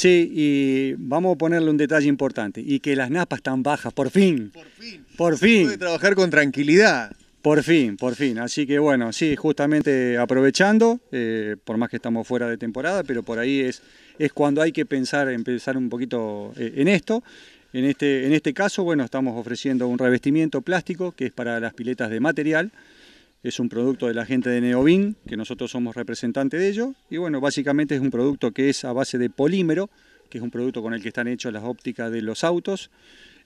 Sí, y vamos a ponerle un detalle importante, y que las napas están bajas, por fin. Por fin. Por fin. Se puede trabajar con tranquilidad. Por fin, por fin. Así que bueno, sí, justamente aprovechando, eh, por más que estamos fuera de temporada, pero por ahí es, es cuando hay que pensar, empezar un poquito eh, en esto. En este, en este caso, bueno, estamos ofreciendo un revestimiento plástico que es para las piletas de material es un producto de la gente de Neovin, que nosotros somos representantes de ellos, y bueno, básicamente es un producto que es a base de polímero, que es un producto con el que están hechos las ópticas de los autos.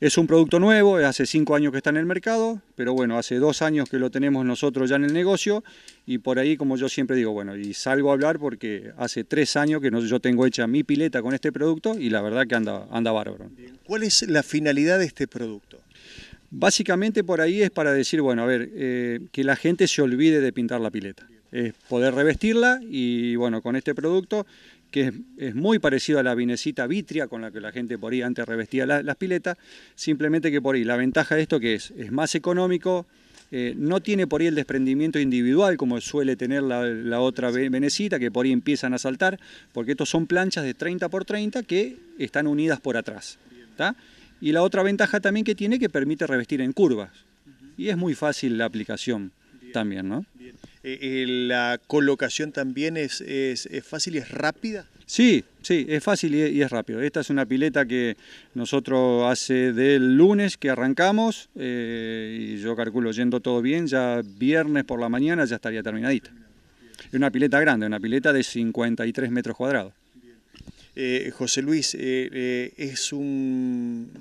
Es un producto nuevo, hace cinco años que está en el mercado, pero bueno, hace dos años que lo tenemos nosotros ya en el negocio, y por ahí, como yo siempre digo, bueno, y salgo a hablar porque hace tres años que yo tengo hecha mi pileta con este producto, y la verdad que anda, anda bárbaro. ¿Cuál es la finalidad de este producto? Básicamente por ahí es para decir, bueno, a ver, eh, que la gente se olvide de pintar la pileta. Es poder revestirla y bueno, con este producto que es, muy parecido a la vinecita vitria con la que la gente por ahí antes revestía las piletas, simplemente que por ahí la ventaja de esto que es, es más económico, eh, no tiene por ahí el desprendimiento individual como suele tener la, otra venecita, que por ahí empiezan a saltar, porque estos son planchas de 30 por 30 que están unidas por atrás. ¿está? Y la otra ventaja también que tiene que permite revestir en curvas. Y es muy fácil la aplicación también, ¿no? Eh, eh, ¿La colocación también es, fácil y es rápida? Sí, sí, es fácil y, es rápido. Esta es una pileta que nosotros hace del lunes que arrancamos eh, y yo calculo yendo todo bien, ya viernes por la mañana ya estaría terminadita. Es una pileta grande, una pileta de 53 metros cuadrados. Eh, José Luis, eh, eh, es un,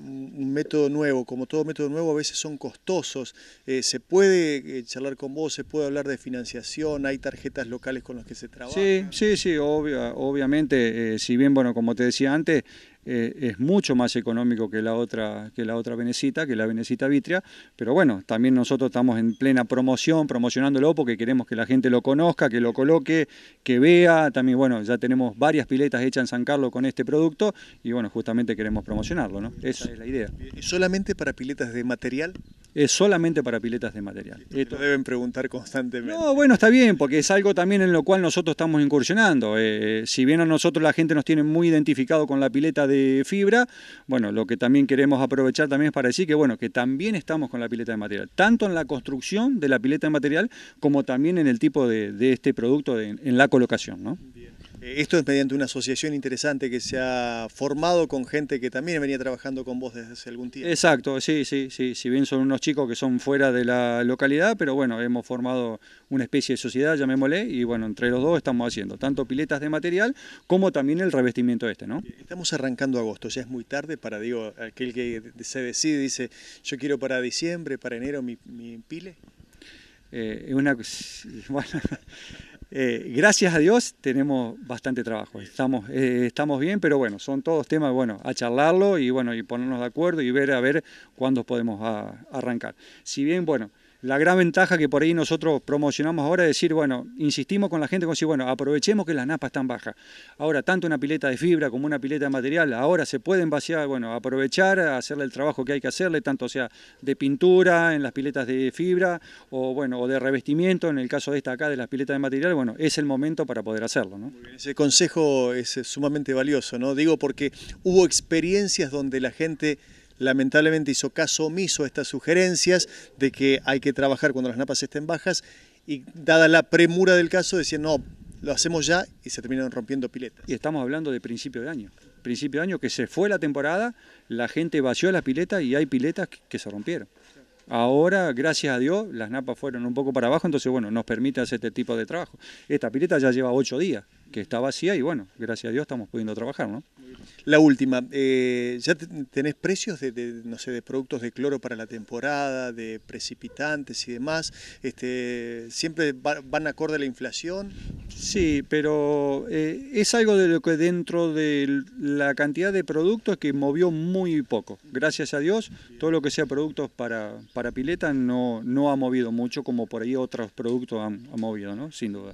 método nuevo, como todo método nuevo a veces son costosos, se puede charlar con vos, se puede hablar de financiación, hay tarjetas locales con las que se trabaja. Sí, sí, sí, obviamente, si bien, bueno, como te decía antes, eh, es mucho más económico que la otra que la otra venecita, que la venecita vitria, pero bueno, también nosotros estamos en plena promoción, promocionándolo porque queremos que la gente lo conozca, que lo coloque, que vea, también bueno, ya tenemos varias piletas hechas en San Carlos con este producto y bueno, justamente queremos promocionarlo, ¿no? Esa es la idea. ¿Solamente para piletas de material? es solamente para piletas de material. Esto deben preguntar constantemente. No, bueno, está bien, porque es algo también en lo cual nosotros estamos incursionando. Eh, eh, si bien a nosotros la gente nos tiene muy identificado con la pileta de fibra, bueno, lo que también queremos aprovechar también es para decir que bueno, que también estamos con la pileta de material, tanto en la construcción de la pileta de material como también en el tipo de, este producto en la colocación, ¿no? Eh, esto es mediante una asociación interesante que se ha formado con gente que también venía trabajando con vos desde hace algún tiempo. Exacto, sí, sí, sí. Si bien son unos chicos que son fuera de la localidad, pero bueno, hemos formado una especie de sociedad, llamémosle, y bueno, entre los dos estamos haciendo tanto piletas de material como también el revestimiento este, ¿no? Estamos arrancando agosto, ya es muy tarde para, digo, aquel que se decide, dice, yo quiero para diciembre, para enero mi, pile. Eh, es una... Eh, gracias a Dios tenemos bastante trabajo, estamos, eh, estamos bien, pero bueno, son todos temas, bueno, a charlarlo y bueno, y ponernos de acuerdo y ver a ver cuándo podemos ah, arrancar. Si bien, bueno, la gran ventaja que por ahí nosotros promocionamos ahora es decir, bueno, insistimos con la gente, con decir, bueno, aprovechemos que las napas están bajas. Ahora, tanto una pileta de fibra como una pileta de material, ahora se pueden vaciar, bueno, aprovechar, hacerle el trabajo que hay que hacerle, tanto sea de pintura en las piletas de fibra o, bueno, o de revestimiento, en el caso de esta acá, de las piletas de material, bueno, es el momento para poder hacerlo. Ese consejo es eh, sumamente valioso, ¿no? Digo porque hubo experiencias donde la gente lamentablemente hizo caso omiso a estas sugerencias de que hay que trabajar cuando las napas estén bajas y dada la premura del caso decían no, lo hacemos ya y se terminaron rompiendo piletas. Y estamos hablando de principio de año. Principio de año que se fue la temporada, la gente vació las piletas y hay piletas que se rompieron. Ahora, gracias a Dios, las napas fueron un poco para abajo, entonces bueno, nos permite hacer este tipo de trabajo. Esta pileta ya lleva ocho días, que está vacía y bueno, gracias a Dios estamos pudiendo trabajar, ¿no? La última, eh, ¿ya tenés precios de, no sé, de productos de cloro para la temporada, de precipitantes y demás? Este, ¿Siempre van acorde a la inflación? Sí, pero eh, es algo de lo que dentro de la cantidad de productos que movió muy poco. Gracias a Dios, todo lo que sea productos para, para pileta no, no ha movido mucho como por ahí otros productos han, han movido, ¿no? Sin duda.